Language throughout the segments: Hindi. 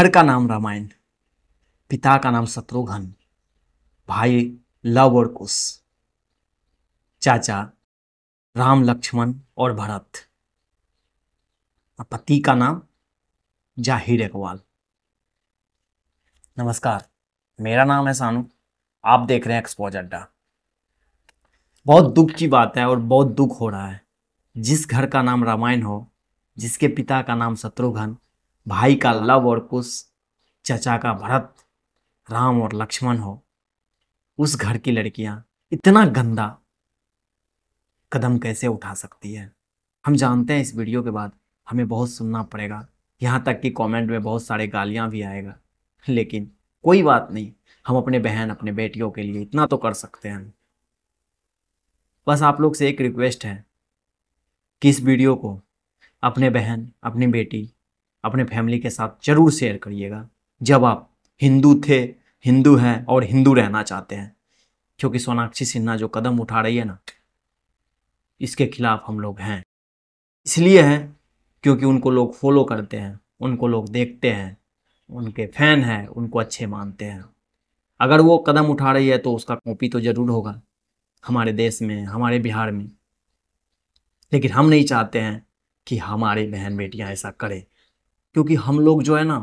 हर का नाम रामायण पिता का नाम शत्रुघ्न भाई लव और कुश चाचा राम लक्ष्मण और भरत पति का नाम जाहिर अकवाल नमस्कार मेरा नाम है सानू आप देख रहे हैं एक्सपोज अड्डा बहुत दुख की बात है और बहुत दुख हो रहा है जिस घर का नाम रामायण हो जिसके पिता का नाम शत्रुघ्न भाई का लव और कुश चचा का भरत राम और लक्ष्मण हो उस घर की लड़कियां इतना गंदा कदम कैसे उठा सकती है हम जानते हैं इस वीडियो के बाद हमें बहुत सुनना पड़ेगा यहाँ तक कि कमेंट में बहुत सारे गालियाँ भी आएगा लेकिन कोई बात नहीं हम अपने बहन अपने बेटियों के लिए इतना तो कर सकते हैं बस आप लोग से एक रिक्वेस्ट है कि इस वीडियो को अपने बहन अपनी बेटी अपने फैमिली के साथ जरूर शेयर करिएगा जब आप हिंदू थे हिंदू हैं और हिंदू रहना चाहते हैं क्योंकि सोनाक्षी सिन्हा जो कदम उठा रही है ना इसके खिलाफ हम लोग हैं इसलिए हैं क्योंकि उनको लोग फॉलो करते हैं उनको लोग देखते हैं उनके फैन हैं उनको अच्छे मानते हैं अगर वो कदम उठा रही है तो उसका कॉपी तो ज़रूर होगा हमारे देश में हमारे बिहार में लेकिन हम नहीं चाहते हैं कि हमारी बहन बेटियां ऐसा करें क्योंकि हम लोग जो है ना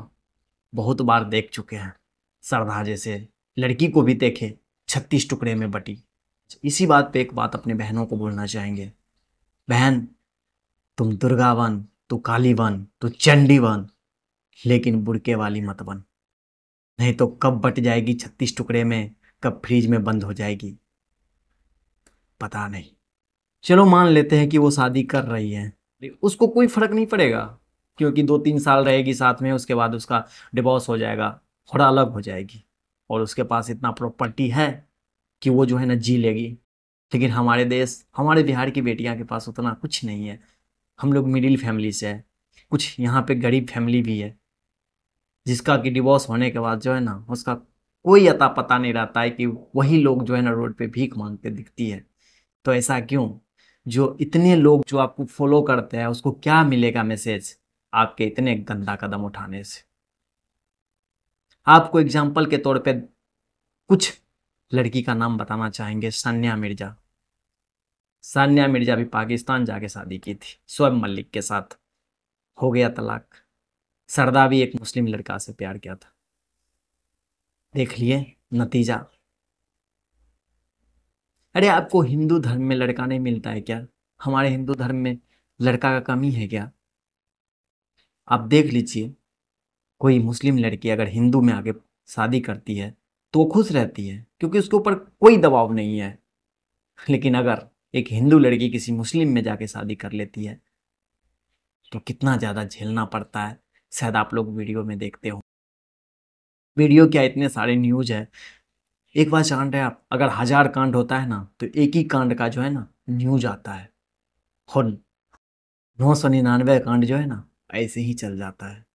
बहुत बार देख चुके हैं श्रद्धा जैसे लड़की को भी देखे छत्तीस टुकड़े में बटी इसी बात पे एक बात अपने बहनों को बोलना चाहेंगे बहन तुम दुर्गा बन तू काली बन तू चंडी बन लेकिन बुड़के वाली मत बन नहीं तो कब बट जाएगी छत्तीस टुकड़े में कब फ्रिज में बंद हो जाएगी पता नहीं चलो मान लेते हैं कि वो शादी कर रही है उसको कोई फर्क नहीं पड़ेगा क्योंकि दो तीन साल रहेगी साथ में उसके बाद उसका डिवोर्स हो जाएगा थोड़ा अलग हो जाएगी और उसके पास इतना प्रॉपर्टी है कि वो जो है ना जी लेगी लेकिन हमारे देश हमारे बिहार की बेटियाँ के पास उतना कुछ नहीं है हम लोग मिडिल फैमिली से है कुछ यहाँ पे गरीब फैमिली भी है जिसका कि डिवोर्स होने के बाद जो है ना उसका कोई अता पता नहीं रहता है कि वही लोग जो है ना रोड पे भीख मांगते दिखती है तो ऐसा क्यों जो इतने लोग जो आपको फॉलो करते हैं उसको क्या मिलेगा मैसेज आपके इतने गंदा कदम उठाने से आपको एग्जाम्पल के तौर पे कुछ लड़की का नाम बताना चाहेंगे सान्या मिर्जा सान्या मिर्जा भी पाकिस्तान जाके शादी की थी स्वयं मलिक के साथ हो गया तलाक सरदा भी एक मुस्लिम लड़का से प्यार किया था देख लिए नतीजा अरे आपको हिंदू धर्म में लड़का नहीं मिलता है क्या हमारे हिंदू धर्म में लड़का का कमी है क्या आप देख लीजिए कोई मुस्लिम लड़की अगर हिंदू में आके शादी करती है तो खुश रहती है क्योंकि उसके ऊपर कोई दबाव नहीं है लेकिन अगर एक हिंदू लड़की किसी मुस्लिम में जाके शादी कर लेती है तो कितना ज़्यादा झेलना पड़ता है शायद आप लोग वीडियो में देखते हो वीडियो क्या इतने सारे न्यूज है एक बार कांड है आप अगर हजार कांड होता है ना तो एक ही कांड का जो है ना न्यूज आता है और नौ सौ निन्यानवे कांड जो है ना ऐसे ही चल जाता है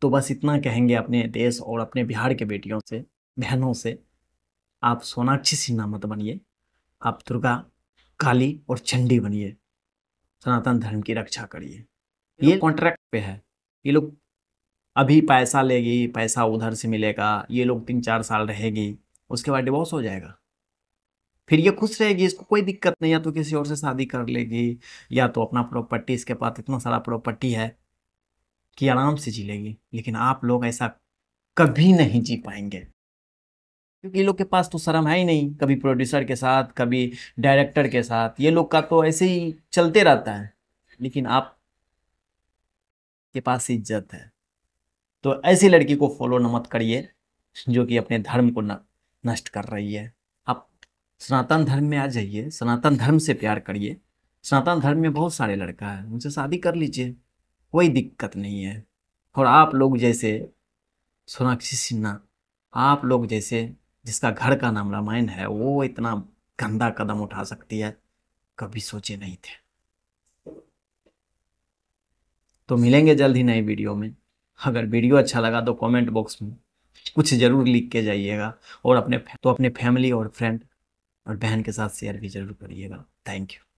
तो बस इतना कहेंगे अपने देश और अपने बिहार के बेटियों से बहनों से आप सोनाक्षी सिन्हा मत बनिए आप दुर्गा काली और चंडी बनिए सनातन धर्म की रक्षा करिए ये कॉन्ट्रैक्ट पे है ये लोग अभी पैसा लेगी पैसा उधर से मिलेगा ये लोग तीन चार साल रहेगी उसके बाद डिवोर्स हो जाएगा फिर ये खुश रहेगी इसको कोई दिक्कत नहीं या तो किसी और से शादी कर लेगी या तो अपना प्रॉपर्टी इसके पास इतना सारा प्रॉपर्टी है कि आराम से जी लेगी लेकिन आप लोग ऐसा कभी नहीं जी पाएंगे क्योंकि ये लोग के पास तो शर्म है ही नहीं कभी प्रोड्यूसर के साथ कभी डायरेक्टर के साथ ये लोग का तो ऐसे ही चलते रहता है लेकिन आप के पास इज्जत है तो ऐसी लड़की को फॉलो न मत करिए जो कि अपने धर्म को नष्ट कर रही है आप सनातन धर्म में आ जाइए सनातन धर्म से प्यार करिए सनातन धर्म में बहुत सारे लड़का है उनसे शादी कर लीजिए कोई दिक्कत नहीं है और आप लोग जैसे सोनाक्षी सिन्हा आप लोग जैसे जिसका घर का नाम रामायण है वो इतना गंदा कदम उठा सकती है कभी सोचे नहीं थे तो मिलेंगे जल्द ही नए वीडियो में अगर वीडियो अच्छा लगा तो कमेंट बॉक्स में कुछ ज़रूर लिख के जाइएगा और अपने तो अपने फैमिली और फ्रेंड और बहन के साथ शेयर भी ज़रूर करिएगा थैंक यू